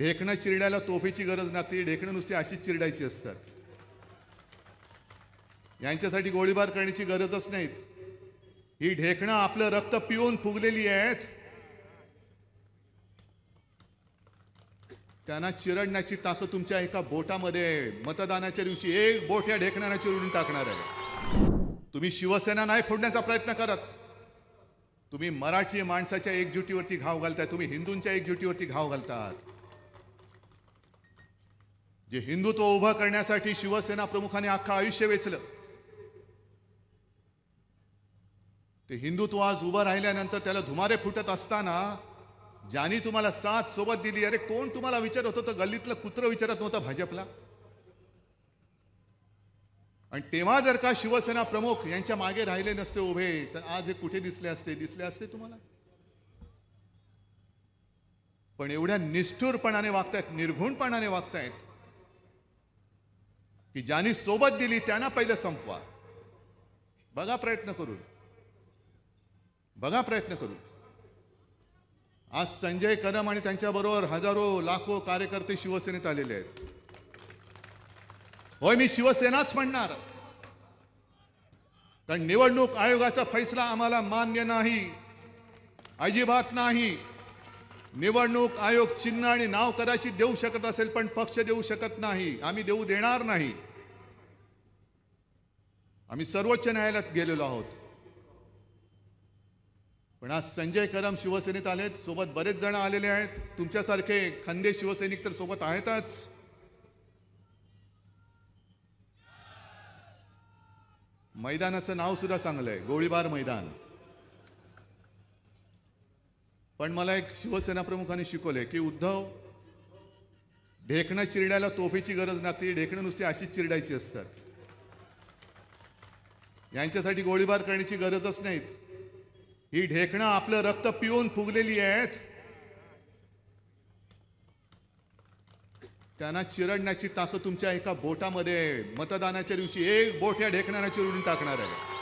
ढेकणं चिरडायला तोफेची गरज नाही ढेकणं नुसती अशीच चिरडायची असतात यांच्यासाठी गोळीबार करण्याची गरजच नाहीत ही ढेकणं आपलं रक्त पिऊन फुगलेली आहेत त्यांना चिरडण्याची ताकद तुमच्या एका बोटामध्ये आहे मतदानाच्या दिवशी एक बोट या ढेकणाऱ्या चिरडून टाकणार आहे तुम्ही शिवसेना नाही फोडण्याचा प्रयत्न करत तुम्ही मराठी माणसाच्या एकजुटीवरती घाव घालताय तुम्ही हिंदूंच्या एकजुटीवरती घाव घालतात जे हिंदुत्व उभं करण्यासाठी शिवसेना प्रमुखाने अख्खा आयुष्य वेचलं ते हिंदुत्व आज उभं राहिल्यानंतर त्याला धुमारे फुटत असताना ज्यांनी तुम्हाला साथ सोबत दिली अरे कोण तुम्हाला विचारत होतं तर गल्लीतलं कुत्र विचारत नव्हतं भाजपला आणि तेव्हा जर का शिवसेना प्रमुख यांच्या मागे राहिले नसते उभे तर आज हे कुठे दिसले असते दिसले असते तुम्हाला पण एवढ्या निष्ठुरपणाने वागतायत निर्घुणपणाने वागतायत की ज्यांनी सोबत दिली त्यांना पहिले संपवा बघा प्रयत्न करून बघा प्रयत्न करू आज संजय कदम आणि त्यांच्याबरोबर हजारो लाखो कार्यकर्ते शिवसेनेत आलेले आहेत होय मी शिवसेनाच म्हणणार कारण निवडणूक आयोगाचा फैसला आम्हाला मान्य नाही अजिबात नाही निवडणूक आयोग चिन्ह आणि नाव कदाचित देऊ शकत असेल पण पक्ष देऊ शकत नाही आम्ही देऊ देणार नाही आम्ही सर्वोच्च न्यायालयात गेलेलो आहोत पण आज संजय करम शिवसेनेत आलेत सोबत बरेच जण आलेले आहेत तुमच्यासारखे खंदे शिवसैनिक तर सोबत आहेतच मैदानाचं नाव सुद्धा चांगलं आहे गोळीबार मैदान पण मला एक शिवसेना प्रमुखाने शिकवले की उद्धव ढेकणं चिरड्याला तोफेची गरज ती ढेकणं नुसती अशीच चिरडायची असतात यांच्यासाठी गोळीबार करण्याची गरजच नाहीत ही ढेकणं आपलं रक्त पिऊन फुगलेली आहेत त्यांना चिरडण्याची ताकद तुमच्या एका बोटामध्ये मतदानाच्या दिवशी एक बोट या ढेकणारा चिरडून टाकणार आहे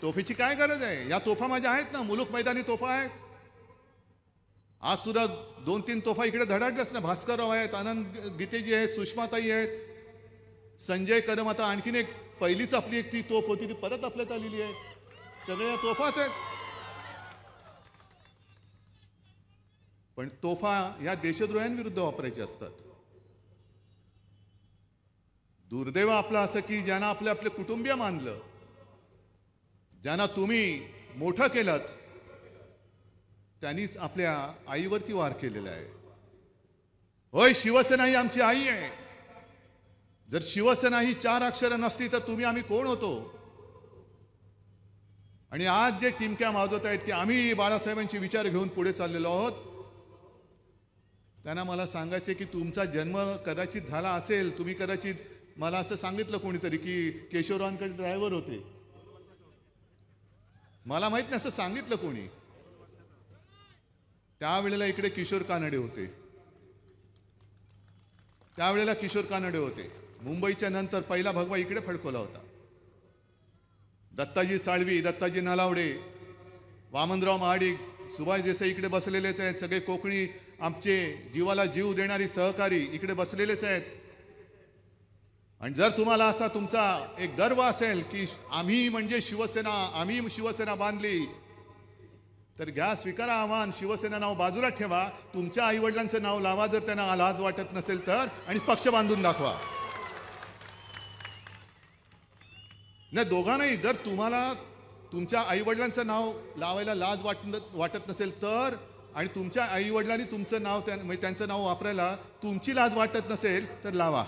तोफेची काय गरज आहे या तोफा माझ्या आहेत ना मुलुक मैदानी तोफा आहेत आज सुद्धा दोन तीन तोफा इकडे धडाडल्याच ना भास्करराव आहेत आनंद गीतेजी आहेत सुषमाताई आहेत संजय कदम आता आणखीन एक पहिलीच आपली एक ती तोफ होती ती परत आपल्यात आलेली आहे सगळ्या तोफाच आहेत पण तोफा या देशद्रोह्यांविरुद्ध वापरायचे असतात दुर्दैव आपलं असं की ज्यांना आपलं आपलं कुटुंबीय मानलं ज्यांना तुम्ही मोठं केलं त्यांनीच आपल्या आईवरती वार केलेला आहे होय शिवसेना ही आमची आई आहे जर शिवसेना ही चार अक्षरं नसती तर तुम्ही आम्ही कोण होतो आणि आज जे टिमक्या माजवत आहेत की आम्ही बाळासाहेबांचे विचार घेऊन पुढे चाललेलो आहोत त्यांना मला सांगायचे की तुमचा जन्म कदाचित झाला असेल तुम्ही कदाचित मला असं सांगितलं कोणीतरी की केशवरावांकडे ड्रायव्हर होते मला माहीत नाही असं सांगितलं कोणी त्यावेळेला इकडे किशोर कानडे होते त्यावेळेला किशोर कानडे होते मुंबईच्या नंतर पहिला भगवा इकडे फडकवला होता दत्ताजी साळवी दत्ताजी नलावडे वामनराव महाडिक सुभाष देसाई इकडे बसलेलेच आहेत सगळे कोकणी आमचे जीवाला जीव देणारी सहकारी इकडे बसलेलेच आहेत आणि जर तुम्हाला असा तुमचा एक गर्व असेल की आम्ही म्हणजे शिवसेना आम्ही शिवसेना बांधली तर घ्या स्वीकारा आव्हान शिवसेना नाव बाजूला ठेवा तुमच्या आईवडिलांचं नाव लावा जर त्यांना लाज वाटत नसेल तर आणि पक्ष बांधून दाखवा नाही दोघांनाही जर तुम्हाला तुमच्या आईवडिलांचं नाव लावायला लाज वाट वाटत नसेल तर आणि तुमच्या आईवडिलांनी तुमचं नाव म्हणजे त्यांचं नाव वापरायला तुमची लाज वाटत नसेल तर लावा